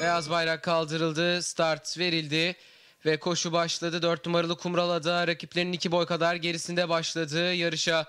Beyaz bayrak kaldırıldı, start verildi ve koşu başladı. 4 numaralı Kumral Ada rakiplerinin 2 boy kadar gerisinde başladı yarışa.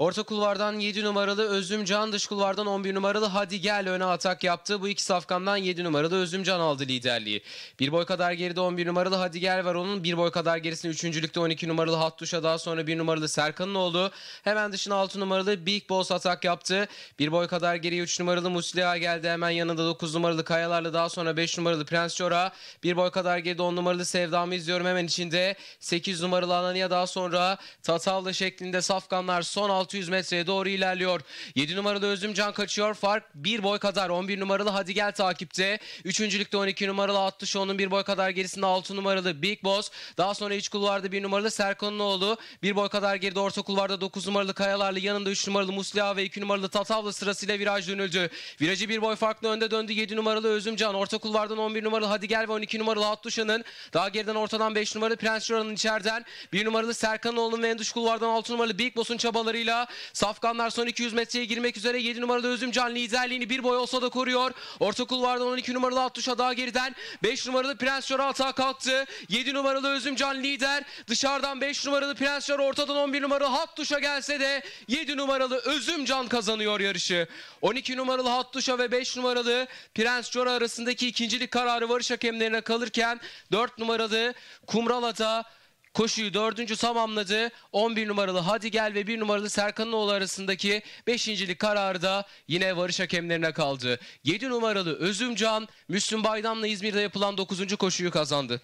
Orta kulvardan 7 numaralı Özümcan, dış kulvardan 11 numaralı Hadi Gel öne atak yaptı. Bu iki safkandan 7 numaralı Özümcan aldı liderliği. Bir boy kadar geride 11 numaralı Hadi Gel var onun. Bir boy kadar gerisinde üçüncülükte lükte 12 numaralı Hattuş'a daha sonra 1 numaralı Serkan'ın oldu. Hemen dışına 6 numaralı Big Boss atak yaptı. Bir boy kadar geriye 3 numaralı Musliha geldi. Hemen yanında 9 numaralı Kayalar'la daha sonra 5 numaralı Prens Çora. Bir boy kadar geride 10 numaralı Sevdam'ı izliyorum hemen içinde. 8 numaralı Anania daha sonra Tatavla şeklinde safkanlar son 6 600 metreye doğru ilerliyor. 7 numaralı Özümcan kaçıyor. Fark bir boy kadar. 11 numaralı Hadi Gel takipte. Üçüncülükte 12 numaralı Attı onun bir boy kadar gerisinde 6 numaralı Big Boss. Daha sonra iç kulvarda 1 numaralı Serkan'ın oğlu. Bir boy kadar geride orta kulvarda 9 numaralı Kayalarlı yanında 3 numaralı Musliha ve 2 numaralı Tatavlı sırasıyla viraj dönüldü. Virajı bir boy farklı önde döndü. 7 numaralı Özümcan. Orta kulvardan 11 numaralı Hadi Gel ve 12 numaralı Attuşan'ın. Daha geriden ortadan 5 numaralı Prens Jora'nın içeriden. 1 numaralı Serkanoğlu'nun ve en dış kulvardan 6 numaralı Big Boss'un çabalarıyla sırada. Safkanlar son 200 metreye girmek üzere 7 numaralı Özümcan liderliğini bir boy olsa da koruyor. Orta kulvardan 12 numaralı Abduşa daha geriden 5 numaralı Prens Jor atağa kalktı. 7 numaralı Özümcan lider. Dışarıdan 5 numaralı Prens Jor ortadan 11 numaralı Hattuş'a gelse de 7 numaralı Özümcan kazanıyor yarışı. 12 numaralı Hattuş'a ve 5 numaralı Prens Jor arasındaki ikincilik kararı varış hakemlerine kalırken 4 numaralı Kumral Ata Koşuyu dördüncü tamamladı. 11 numaralı Hadi Gel ve 1 numaralı Serkanoğlu arasındaki 5. kararı da yine varış hakemlerine kaldı. 7 numaralı Özümcan, Müslüm Baydam'la İzmir'de yapılan 9. koşuyu kazandı.